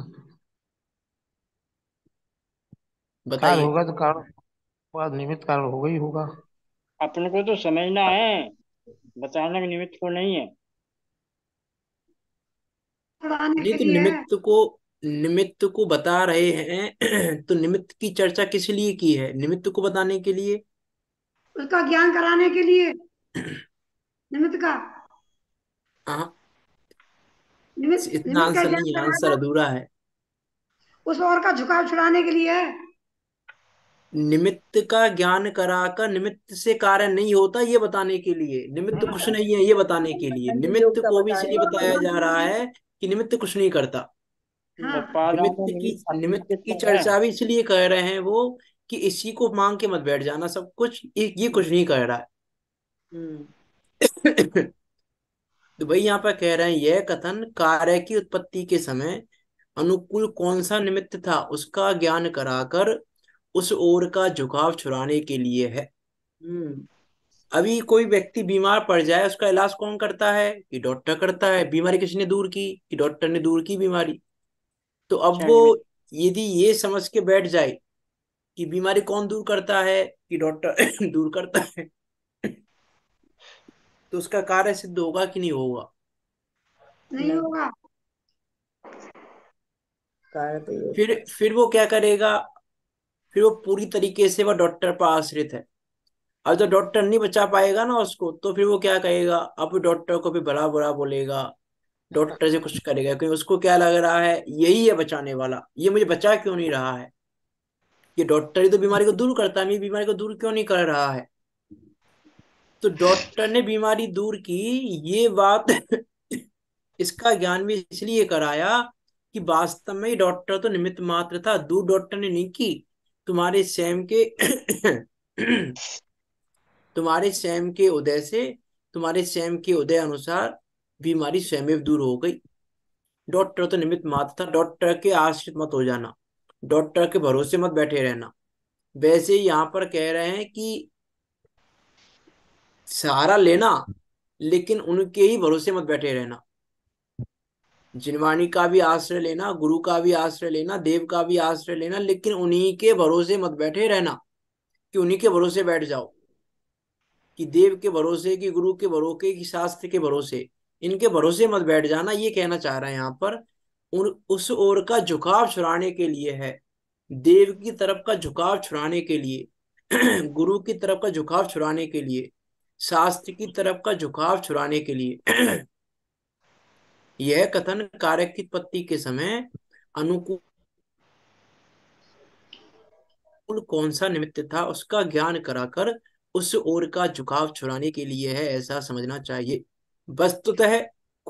Speaker 1: बताइए होगा तो कारण निमित्त कारण होगा ही होगा अपन को तो समझना है बताने के निमित्त को तो नहीं है तो निमित्त को निमित्त को बता रहे हैं तो निमित्त की चर्चा किस लिए की है निमित्त को बताने के लिए उसका ज्ञान कराने के लिए निमित्त का हाँ। निमित्त इतना आंसर नहीं आंसर तो अधूरा है उस और का झुकाव छुड़ाने के लिए है निमित्त का ज्ञान कराकर निमित्त से कार्य नहीं होता ये बताने के लिए निमित्त हाँ। कुछ नहीं है ये बताने के लिए निमित्त को भी इसलिए बताया जा रहा है कि निमित्त कुछ नहीं करता हाँ। निमित्त की निमित्त की चर्चा भी इसलिए कह रहे हैं वो कि इसी को मांग के मत बैठ जाना सब कुछ ये कुछ नहीं कह रहा है हम्म। तो भाई यहाँ पर कह रहे हैं यह कथन कार्य की उत्पत्ति के समय अनुकूल कौन सा निमित्त था उसका ज्ञान कराकर उस ओर का झुकाव छुड़ाने के लिए है हम्म। अभी कोई व्यक्ति बीमार पड़ जाए उसका इलाज कौन करता है कि डॉक्टर करता है बीमारी किसने दूर की कि डॉक्टर ने दूर की बीमारी तो अब अच्छा, वो यदि ये समझ के बैठ जाए कि बीमारी कौन दूर करता है कि डॉक्टर दूर करता है तो उसका कार्य सिद्ध होगा कि नहीं होगा नहीं होगा तो फिर फिर वो क्या करेगा फिर वो पूरी तरीके से वह डॉक्टर पर आश्रित है अब जब डॉक्टर नहीं बचा पाएगा ना उसको तो फिर वो क्या कहेगा अब डॉक्टर को भी बड़ा बुरा बोलेगा डॉक्टर से कुछ करेगा क्योंकि उसको क्या लग रहा है यही है बचाने वाला ये मुझे बचा क्यों नहीं रहा है ये डॉक्टर ही तो बीमारी को दूर करता है मेरी बीमारी को दूर क्यों नहीं कर रहा है तो डॉक्टर ने बीमारी दूर की ये बात इसका ज्ञान भी इसलिए कराया कि वास्तव में डॉक्टर तो निमित्त मात्र था दूर डॉक्टर ने नहीं की तुम्हारे स्वयं के तुम्हारे स्वयं के उदय से तुम्हारे स्वयं के उदय अनुसार बीमारी स्वयं दूर हो गई डॉक्टर तो निमित्त मात्र था डॉक्टर के आश्रित मत हो जाना डॉक्टर के भरोसे मत बैठे रहना वैसे यहाँ पर कह रहे हैं कि सहारा लेना लेकिन उनके ही भरोसे मत बैठे रहना जिनवाणी का भी आश्रय लेना गुरु का भी आश्रय लेना देव का भी आश्रय लेना लेकिन उन्हीं के भरोसे मत बैठे रहना कि उन्हीं के भरोसे बैठ जाओ कि देव के भरोसे कि गुरु के भरोसे कि शास्त्र के भरोसे इनके भरोसे मत बैठ जाना ये कहना चाह रहा है यहाँ पर उन उस ओर का झुकाव छुड़ाने के लिए है देव की तरफ का झुकाव छुड़ाने के लिए गुरु की तरफ का झुकाव छुड़ाने के लिए शास्त्र की तरफ का झुकाव छुड़ाने के लिए यह कथन कार्य की उत्पत्ति के समय अनुकूल कौन सा निमित्त था उसका ज्ञान कराकर उस ओर का झुकाव छुड़ाने के लिए है ऐसा समझना चाहिए वस्तुतः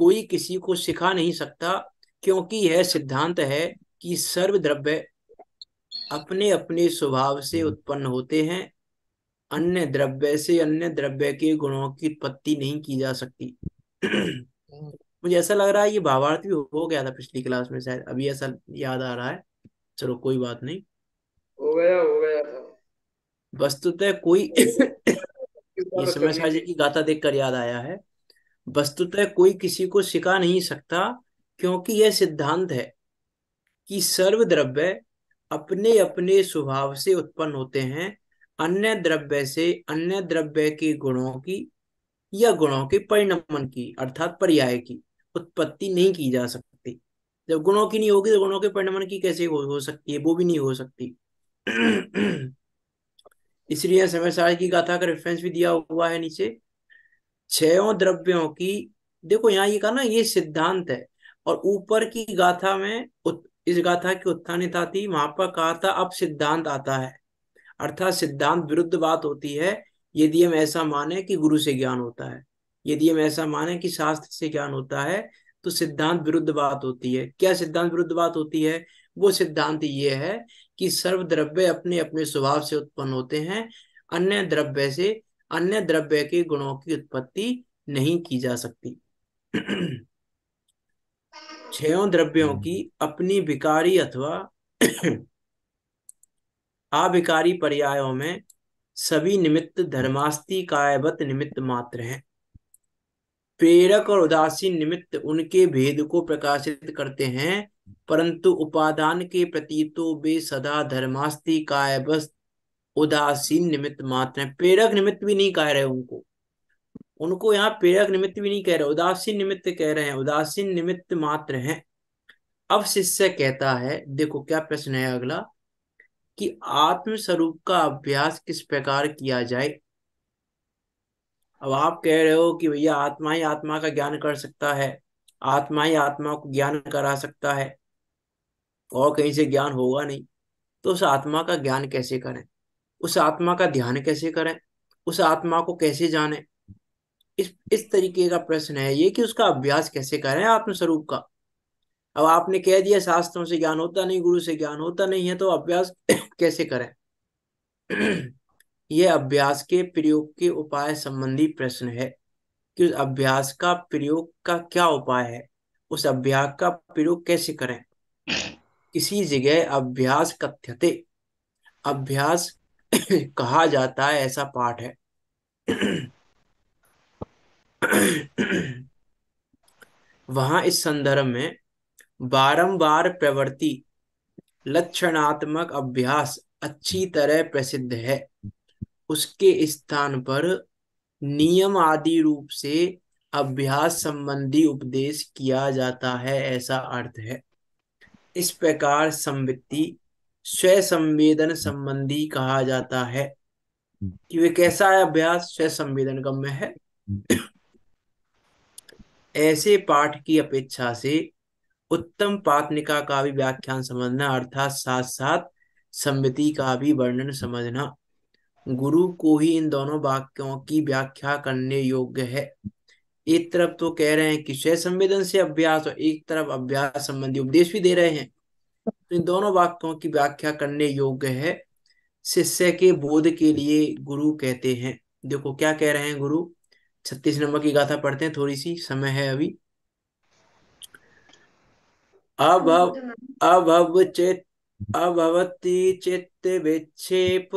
Speaker 1: कोई किसी को सिखा नहीं सकता क्योंकि यह सिद्धांत है कि सर्व द्रव्य अपने अपने स्वभाव से हम्म। उत्पन्न होते हैं अन्य द्रव्य से अन्य द्रव्य के गुणों की उत्पत्ति नहीं की जा सकती मुझे ऐसा लग रहा है ये भावार्थ भी हो गया था पिछली क्लास में शायद अभी ऐसा याद आ रहा है चलो कोई बात नहीं हो गया हो गया था वस्तुतः कोई तो ये समय शाह की गाथा देखकर याद आया है वस्तुतः कोई किसी को सिखा नहीं सकता क्योंकि यह सिद्धांत है कि सर्व द्रव्य अपने अपने स्वभाव से उत्पन्न होते हैं अन्य द्रव्य से अन्य द्रव्य के गुणों की या गुणों के परिणमन की अर्थात पर्याय की उत्पत्ति नहीं की जा सकती जब गुणों की नहीं होगी तो गुणों के परिणमन की कैसे हो, हो सकती है वो भी नहीं हो सकती इसलिए समय सार की गाथा का रेफरेंस भी दिया हुआ है नीचे छयों द्रव्यों की देखो यहाँ ये कहा ना ये सिद्धांत है और ऊपर की गाथा में इस गाथा की उत्थानित थी वहां पर कहा था अब सिद्धांत आता है अर्थात सिद्धांत विरुद्ध बात होती है यदि हम ऐसा माने कि गुरु से ज्ञान होता है यदि हम ऐसा माने कि शास्त्र से ज्ञान होता है तो सिद्धांत विरुद्ध बात होती है क्या सिद्धांत विरुद्ध बात होती है वो सिद्धांत ये है कि सर्व द्रव्य अपने अपने स्वभाव से उत्पन्न होते हैं अन्य द्रव्य से अन्य द्रव्य के गुणों की उत्पत्ति नहीं की जा सकती छयों द्रव्यों की अपनी विकारी अथवा अविकारी पर्यायों में सभी निमित्त धर्मास्ती कायवत निमित्त मात्र हैं प्रेरक और उदासीन निमित्त उनके भेद को प्रकाशित करते हैं परंतु उपादान के प्रति तो वे सदा धर्मास्ति काय बस उदासीन निमित्त मात्र है प्रेरक निमित्त भी नहीं कह रहे उनको उनको यहाँ प्रेरक निमित्त भी नहीं कह रहे उदासीन निमित्त कह रहे हैं उदासीन निमित्त मात्र हैं अब शिष्य कहता है देखो क्या प्रश्न है अगला कि आत्म स्वरूप का अभ्यास किस प्रकार किया जाए अब आप कह रहे हो कि भैया आत्मा ही आत्मा का ज्ञान कर सकता है आत्मा ही आत्मा को ज्ञान करा सकता है और कहीं से ज्ञान होगा नहीं तो उस आत्मा का ज्ञान कैसे करें उस आत्मा का ध्यान कैसे करें उस आत्मा को कैसे जाने इस इस तरीके का प्रश्न है ये कि उसका अभ्यास कैसे करें आत्मस्वरूप का अब आपने कह दिया शास्त्रों से ज्ञान होता नहीं गुरु से ज्ञान होता नहीं है तो अभ्यास कैसे करें यह अभ्यास के प्रयोग के उपाय संबंधी प्रश्न है कि उस अभ्यास का प्रयोग का क्या उपाय है उस अभ्यास का प्रयोग कैसे करें इसी जगह अभ्यास कथ्यते अभ्यास कहा जाता है ऐसा पाठ है वहां इस संदर्भ में बारंबार प्रवृत्ति लक्षणात्मक अभ्यास अच्छी तरह प्रसिद्ध है उसके स्थान पर नियम आदि रूप से अभ्यास संबंधी उपदेश किया जाता है ऐसा अर्थ है इस प्रकार संवित्ति स्व संवेदन संबंधी कहा जाता है कि वे कैसा है अभ्यास स्व संवेदन गम्य है ऐसे पाठ की अपेक्षा से उत्तम पातनिका का भी व्याख्यान समझना अर्थात साथ साथ संविति का भी वर्णन समझना गुरु को ही इन दोनों वाक्यों की व्याख्या करने योग्य है एक तरफ तो कह रहे हैं कि स्वय संवेदन से अभ्यास और एक तरफ अभ्यास संबंधी उपदेश भी दे रहे हैं तो इन दोनों वाक्यों की व्याख्या करने योग्य है शिष्य के बोध के लिए गुरु कहते हैं देखो क्या कह रहे हैं गुरु छत्तीस नंबर की गाथा पढ़ते हैं थोड़ी सी समय है अभी अभव अभव चित अभवती चित्त विक्षेप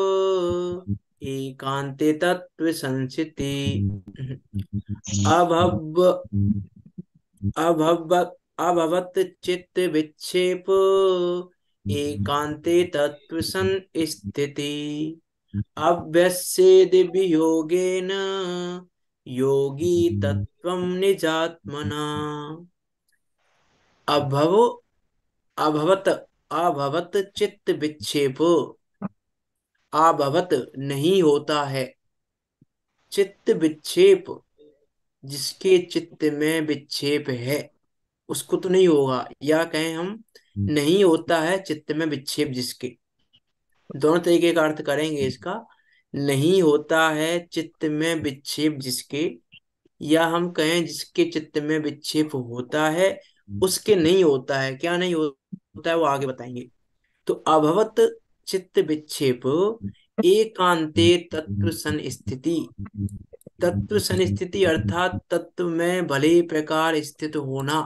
Speaker 1: एकांते तत्व संचिति अभव अभव अभवत चित्त विक्षेप एकांते तत्व संस्थिति अभ्यसेद वियोगेन योगी तत्व निजात्मना अभव अभवत अभवत चित्त विक्षेप आभवत नहीं होता है चित्त विक्षेप जिसके चित्त में विक्षेप है उसको तो नहीं होगा या कहें हम हम्म। नहीं होता है चित्त में विक्षेप जिसके दोनों तरीके का अर्थ करेंगे हम्म। इसका नहीं होता है चित्त में विक्षेप जिसके या हम कहें जिसके चित्त में विक्षेप होता है हम्म। उसके नहीं होता है क्या नहीं होता होता तो है वो आगे बताएंगे तो अभवत चित्त विक्षेप एकांते तत्व संस्थिति तत्व संस्थिति अर्थात तत्व में भले प्रकार स्थित होना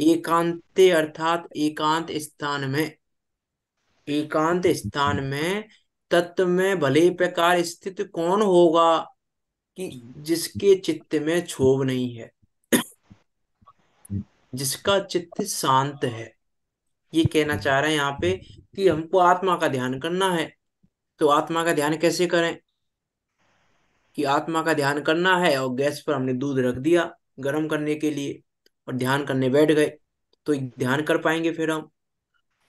Speaker 1: एकांते अर्थात एकांत स्थान में एकांत स्थान में तत्व में भले प्रकार स्थित कौन होगा कि जिसके चित्त में क्षोभ नहीं है जिसका चित्त शांत है ये कहना चाह रहे हैं यहाँ पे कि हमको आत्मा का ध्यान करना है तो आत्मा का ध्यान कैसे करें कि आत्मा का ध्यान करना है और गैस पर हमने दूध रख दिया गर्म करने के लिए और ध्यान करने बैठ गए तो ध्यान कर पाएंगे फिर हम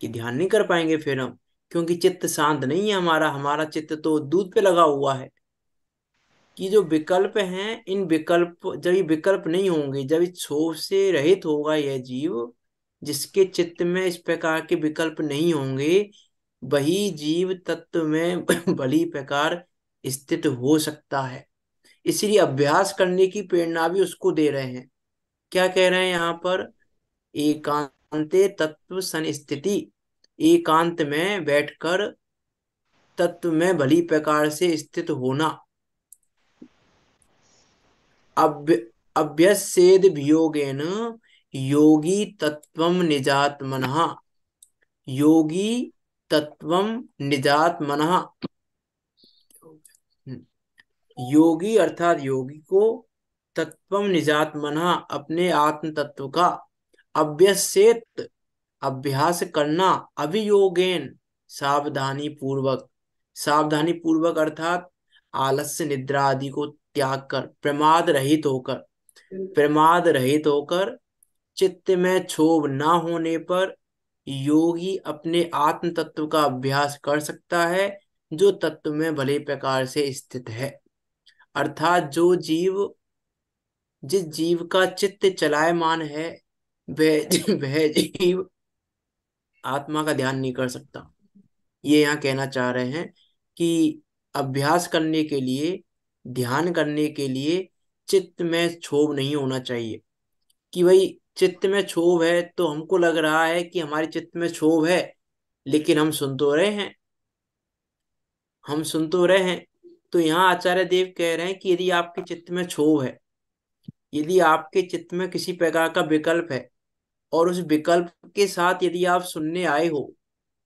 Speaker 1: कि ध्यान नहीं कर पाएंगे फिर हम क्योंकि चित्त शांत नहीं है हमारा हमारा चित्त तो दूध पे लगा हुआ है कि जो विकल्प हैं इन विकल्प जब ये विकल्प नहीं होंगे जब इस क्षोभ से रहित होगा यह जीव जिसके चित्त में इस प्रकार के विकल्प नहीं होंगे वही जीव तत्व में भली प्रकार स्थित हो सकता है इसलिए अभ्यास करने की प्रेरणा भी उसको दे रहे हैं क्या कह रहे हैं यहाँ पर एकांत तत्व संस्थिति एकांत में बैठकर तत्व में भली प्रकार से स्थित होना अभ्यसेद भियोगेन योगी तत्व निजात मनहा योगी तत्व निजात मनहा योगी अर्थात योगी को तत्व मना अपने आत्म तत्व का अभ्यसेत अभ्यास करना अभियोगेन सावधानी पूर्वक सावधानी पूर्वक अर्थात आलस्य निद्रा आदि को त्याग कर प्रमाद रहित होकर प्रमाद रहित होकर चित्त में क्षोभ ना होने पर योगी अपने आत्म तत्व का अभ्यास कर सकता है जो तत्व में भले प्रकार से स्थित है अर्थात जो जीव जिस जीव का चित्त चलायमान है वह वह जीव आत्मा का ध्यान नहीं कर सकता ये यहाँ कहना चाह रहे हैं कि अभ्यास करने के लिए ध्यान करने के लिए चित्त में क्षोभ नहीं होना चाहिए कि भाई चित्त में क्षोभ है तो हमको लग रहा है कि हमारे चित्त में क्षोभ है लेकिन हम सुन तो रहे हैं हम सुन तो रहे हैं तो यहाँ आचार्य देव कह रहे हैं कि यदि आपके चित्त में क्षोभ है यदि आपके चित्त में किसी प्रकार का विकल्प है और उस विकल्प के साथ यदि आप सुनने आए हो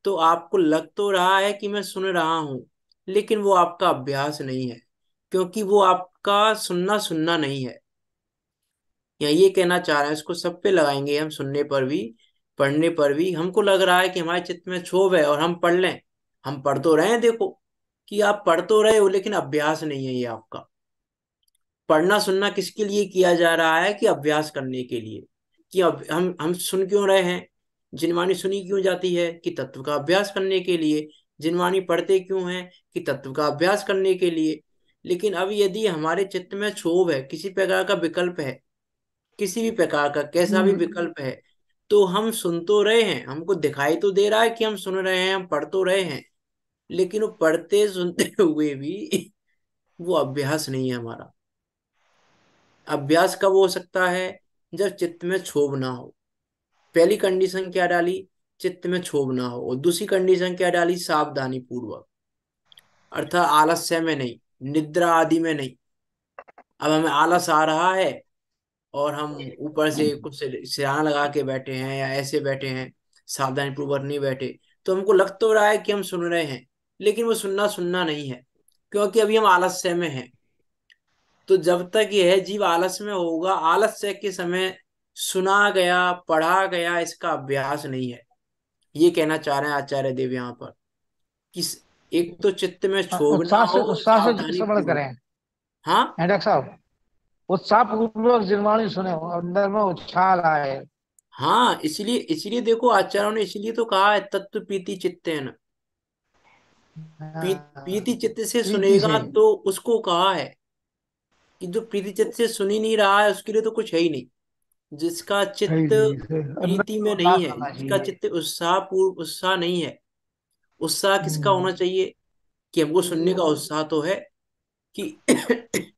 Speaker 1: तो आपको लग तो रहा है कि मैं सुन रहा हूं लेकिन वो आपका अभ्यास नहीं है क्योंकि वो आपका सुनना सुनना नहीं है या ये कहना चाह रहा है इसको सब पे लगाएंगे हम सुनने पर भी पढ़ने पर भी हमको लग रहा है कि हमारे चित्त में क्षोभ है और हम पढ़ लें हम पढ़ तो रहे हैं देखो कि आप पढ़ तो रहे हो लेकिन अभ्यास नहीं है ये आपका पढ़ना सुनना किसके लिए किया जा रहा है कि अभ्यास करने के लिए कि अब हम हम सुन क्यों रहे हैं जिनवाणी सुनी क्यों जाती है कि तत्व का अभ्यास करने के लिए जिनवाणी पढ़ते क्यों हैं कि तत्व का अभ्यास करने के लिए लेकिन अब यदि हमारे चित्त में क्षोभ है किसी प्रकार का विकल्प है किसी भी प्रकार का कैसा भी हम्म। विकल्प है तो हम सुन तो रहे हैं हमको दिखाई तो दे रहा है कि हम सुन रहे हैं हम पढ़ तो रहे हैं लेकिन वो पढ़ते सुनते हुए भी वो अभ्यास नहीं है हमारा अभ्यास कब हो सकता है जब चित्त में क्षोभ ना हो पहली कंडीशन क्या डाली चित्त में क्षोभ ना हो और दूसरी कंडीशन क्या डाली सावधानी पूर्वक अर्थात आलस्य में नहीं निद्रा आदि में नहीं अब हमें आलस आ रहा है और हम ऊपर से हम्म। कुछ सिरान लगा के बैठे हैं या ऐसे बैठे हैं सावधानी पूर्वक नहीं बैठे तो हमको लग तो रहा है कि हम सुन रहे हैं लेकिन वो सुनना सुनना नहीं है क्योंकि अभी हम आलस्य में हैं तो जब तक यह जीव आलस में होगा आलस्य के समय सुना गया पढ़ा गया इसका अभ्यास नहीं है ये कहना चाह रहे हैं आचार्य देव यहाँ पर कि एक तो चित्त में छोड़ना हाँ डॉक्टर साहब उत्साहपूर्वक जिनवाणी सुने अंदर में उछाल आए हाँ इसलिए इसलिए देखो आचार्यों ने इसलिए तो कहा है तत्व पीति हाँ। चित्त से सुनेगा तो उसको कहा है कि जो प्रीति चित्त से सुन ही नहीं रहा है उसके लिए तो कुछ है ही नहीं जिसका चित्त प्रीति में नहीं है जिसका चित्त उत्साह पूर्व उत्साह नहीं है उत्साह किसका हम्म। होना चाहिए कि हमको सुनने का हम्म। उत्साह तो है कि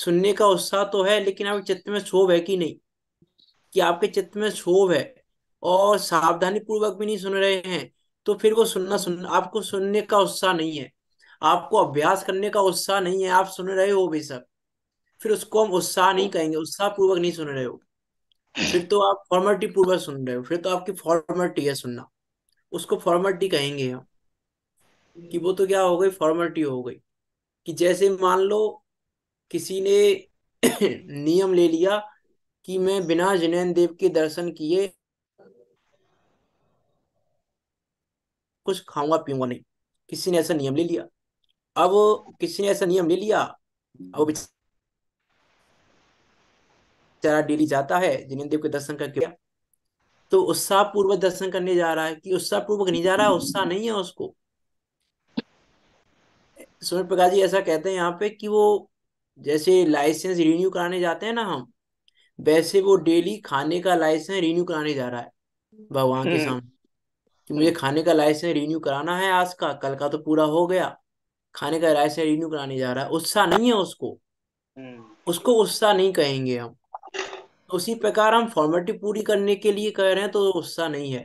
Speaker 1: सुनने का उत्साह तो है लेकिन आपके चित्त में क्षोभ है कि नहीं कि आपके चित्त में क्षोभ है और सावधानी पूर्वक भी नहीं सुन रहे हैं तो फिर वो सुनना सुन आपको सुनने का उत्साह नहीं है आपको अभ्यास करने का उत्साह नहीं है आप सुन रहे हो बेशक फिर उसको हम उत्साह नहीं कहेंगे उत्साह पूर्वक नहीं सुन रहे हो फिर तो आप फॉर्मेलिटी पूर्वक सुन रहे हो फिर तो आपकी फॉर्मेलिटी है सुनना उसको फॉर्मेलिटी कहेंगे हम कि वो तो क्या हो गई फॉर्मेलिटी हो गई कि जैसे मान लो किसी ने नियम ले लिया कि मैं बिना जनैन देव के दर्शन किए कुछ खाऊंगा पीऊंगा नहीं किसी ने ऐसा नियम ले लिया अब किसी ने ऐसा नियम ले लिया अब चारा डेली जाता है जिन्हें देव के दर्शन करके तो उत्साह पूर्वक दर्शन करने जा रहा है कि उत्साह पूर्वक नहीं जा रहा है उत्साह नहीं है उसको सुमित प्रकाश जी ऐसा कहते हैं यहाँ पे कि वो जैसे लाइसेंस रिन्यू कराने जाते हैं ना हम वैसे वो डेली खाने का लाइसेंस रिन्यू कराने जा रहा है भगवान के हम्म। सामने कि मुझे खाने का लाइसेंस रिन्यू कराना है आज का कल का तो पूरा हो गया खाने का लाइसेंस रिन्यू कराने जा रहा है उत्साह नहीं है उसको हम्म। उसको उत्साह नहीं कहेंगे हम उसी प्रकार हम फॉर्मेलिटी पूरी करने के लिए कह रहे हैं तो उत्साह नहीं है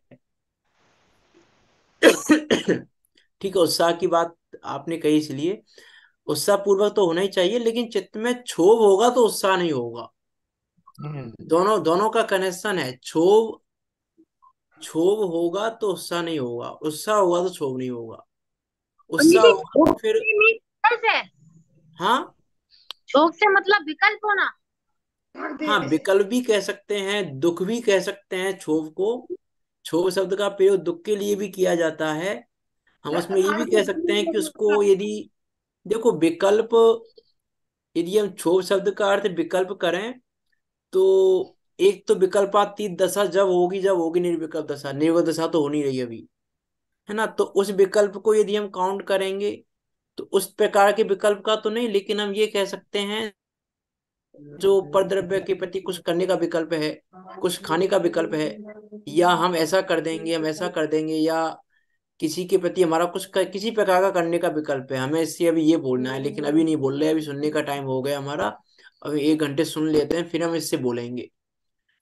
Speaker 1: ठीक है उत्साह की बात आपने कही इसलिए उत्साह पूर्वक तो होना ही चाहिए लेकिन चित्त में क्षोभ होगा तो उत्साह नहीं होगा हम्म। दोनों दोनों का कनेक्शन है क्षोभ क्षोभ होगा तो उत्साह नहीं होगा उत्साह होगा तो क्षोभ नहीं होगा
Speaker 2: उत्साह होगा
Speaker 1: तो फिर हाँ क्षोभ से मतलब विकल्प होना हाँ विकल्प भी कह सकते हैं दुख भी कह सकते हैं क्षोभ को क्षोभ शब्द का प्रयोग दुख के लिए भी किया जाता है हम उसमें ये भी कह सकते हैं कि उसको यदि देखो विकल्प यदि हम क्षोभ शब्द का अर्थ विकल्प करें तो एक तो आती दशा जब होगी जब होगी निर्विकल्प दशा निर्विकल्प दशा तो होनी रही अभी है ना तो उस विकल्प को यदि हम काउंट करेंगे तो उस प्रकार के विकल्प का तो नहीं लेकिन हम ये कह सकते हैं जो परद्रव्य के प्रति कुछ करने का विकल्प है कुछ खाने का विकल्प है या हम ऐसा कर देंगे हम ऐसा कर देंगे या किसी के प्रति हमारा कुछ कर, किसी प्रकार का करने का विकल्प है हमें इससे अभी ये बोलना है लेकिन अभी नहीं बोल रहे अभी सुनने का टाइम हो गया हमारा अभी एक घंटे सुन लेते हैं फिर हम इससे बोलेंगे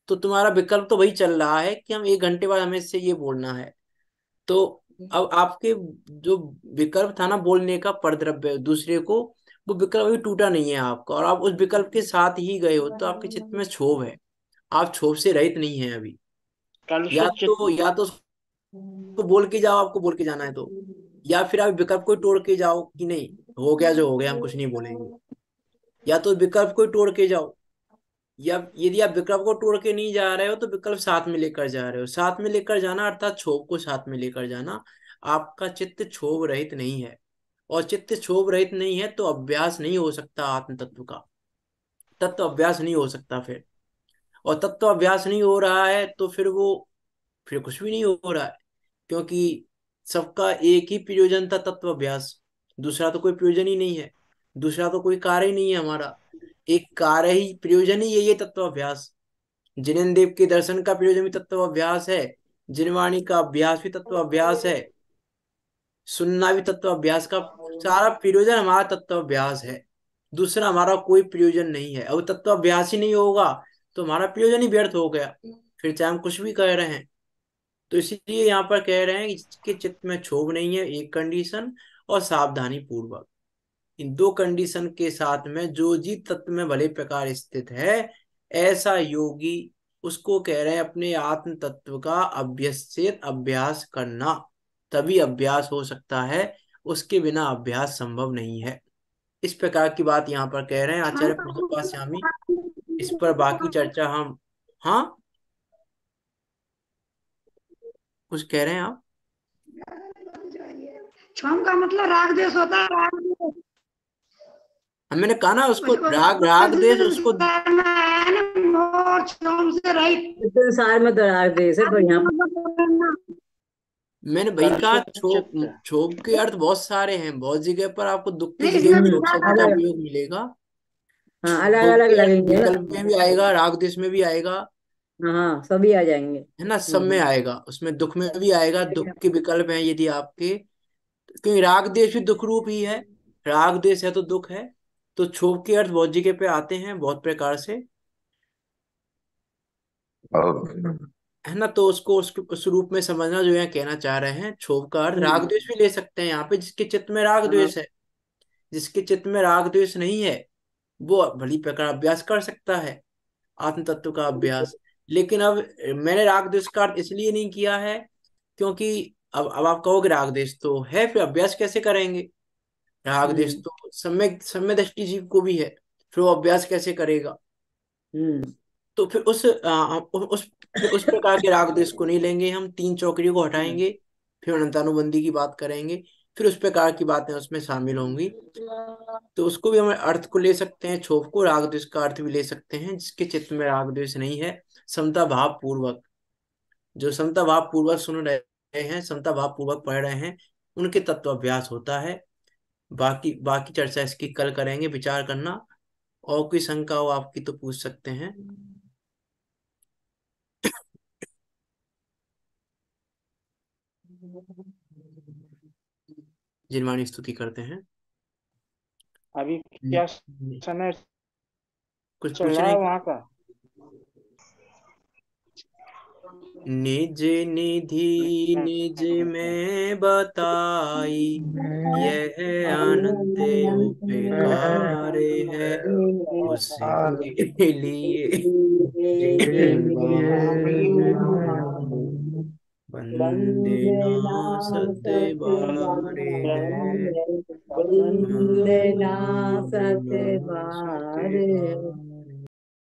Speaker 1: तो तुम्हारा विकल्प तो वही चल रहा है कि हम एक घंटे बाद हमें इससे ये बोलना है तो अब आपके जो विकल्प था ना बोलने का परद्रव्य दूसरे को वो विकल्प अभी टूटा नहीं है आपका और आप उस विकल्प के साथ ही गए हो तो आपके चित्त में क्षोभ है आप क्षोभ से रहित नहीं है अभी या तो या तो तो बोल के जाओ आपको बोल के जाना है तो या फिर आप विकल्प को तोड़ के जाओ कि नहीं हो गया जो हो गया हम कुछ नहीं बोलेंगे या तो विकल्प को तोड़ के जाओ या यदि आप विकल्प को तोड़ के नहीं जा रहे हो तो विकल्प साथ में लेकर जा रहे हो साथ में लेकर जाना अर्थात क्षोभ को साथ में लेकर जाना आपका चित्त क्षोभ रहित नहीं है और चित्त क्षोभ रहित नहीं है तो अभ्यास नहीं हो सकता आत्म तत्व का तत्व अभ्यास नहीं हो सकता फिर और तत्व अभ्यास नहीं हो रहा है तो फिर वो फिर कुछ भी नहीं हो रहा है क्योंकि सबका एक ही प्रयोजन था तत्व अभ्यास दूसरा तो कोई प्रयोजन ही नहीं है दूसरा तो कोई कार्य ही नहीं है हमारा एक कार्य ही प्रयोजन ही यही है तत्वाभ्यास जिनेन देव के दर्शन का प्रयोजन भी तत्वाभ्यास है जिनवाणी का अभ्यास भी तत्वाभ्यास है सुनना भी तत्वाभ्यास का सारा प्रयोजन हमारा तत्वाभ्यास है दूसरा हमारा कोई प्रयोजन नहीं है अब तत्वाभ्यास ही नहीं होगा तो हमारा प्रयोजन ही व्यर्थ हो गया फिर चाहे हम कुछ भी कह रहे हैं तो इसलिए यहाँ पर कह रहे हैं इसके चित्त में क्षोभ नहीं है एक कंडीशन और सावधानी पूर्वक इन दो कंडीशन के साथ में जो जी तत्व में भले प्रकार स्थित है ऐसा योगी उसको कह रहे हैं अपने आत्म तत्व का अभ्यसित अभ्यास करना तभी अभ्यास हो सकता है उसके बिना अभ्यास संभव नहीं है इस प्रकार की बात यहाँ पर कह रहे हैं आचार्य हाँ, हाँ, हाँ, स्वामी इस पर बाकी चर्चा हम हाँ कुछ कह रहे हैं आप छम का मतलब राग देश होता है राग देश हाँ, मैंने कहा ना उसको तो राग राग देश उसको संसार में तो राग देश है बढ़िया मैंने भाई अच्छा, कहा अच्छा, छोक अच्छा। क्षोभ के अर्थ तो बहुत सारे हैं बहुत जगह पर आपको दुख के लिए भी उपयोग मिलेगा हाँ अलग अलग लगेंगे भी आएगा राग देश में भी आएगा हाँ सभी आ जाएंगे है ना सब में हम्म आएगा उसमें दुख में भी आएगा दुख के विकल्प हैं यदि आपके क्योंकि राग देश भी दुख रूप ही है राग देश है तो दुख है तो क्षोभ के अर्थ बहुत जगह पे आते हैं बहुत प्रकार से है ना तो उसको उसके उस रूप में समझना जो यहाँ कहना चाह रहे हैं क्षोभ का अर्थ राग हम्म। द्वेष भी ले सकते हैं यहाँ पे जिसके चित्त में राग हाँ। द्वेष है जिसके चित्त में राग द्वेष नहीं है वो भली प्रकार अभ्यास कर सकता है आत्म तत्व का अभ्यास लेकिन अब मैंने राग देश का अर्थ इसलिए नहीं किया है क्योंकि अब अब आप कहोगे राग देश तो है फिर अभ्यास कैसे करेंगे राग देश हम्म। तो समय सम्य दृष्टि जीव को भी है फिर वो अभ्यास कैसे करेगा हम्म। तो फिर उस आ, उस उस प्रकार के राग देश को नहीं लेंगे हम तीन चौकड़ी को हटाएंगे फिर अनंतानुबंदी की बात करेंगे फिर उस प्रकार की बातें उसमें शामिल होंगी तो उसको भी हम अर्थ को ले सकते हैं छोप को राग देश का अर्थ भी ले सकते हैं जिसके चित्त में राग देश नहीं है समता भाव पूर्वक जो समता भाव पूर्वक सुन रहे हैं समता भाव पूर्वक पढ़ रहे हैं उनके तत्व अभ्यास होता है बाकी बाकी चर्चा इसकी कल करेंगे विचार करना और कोई शंका हो आपकी तो पूछ सकते हैं जिनवाणी स्तुति करते हैं अभी क्या समय कुछ पूछ रहे वहां का निज निधि निज में बताई यह अनंत उपकार है उसके लिए वंदना सतबारे वंदना सतबारे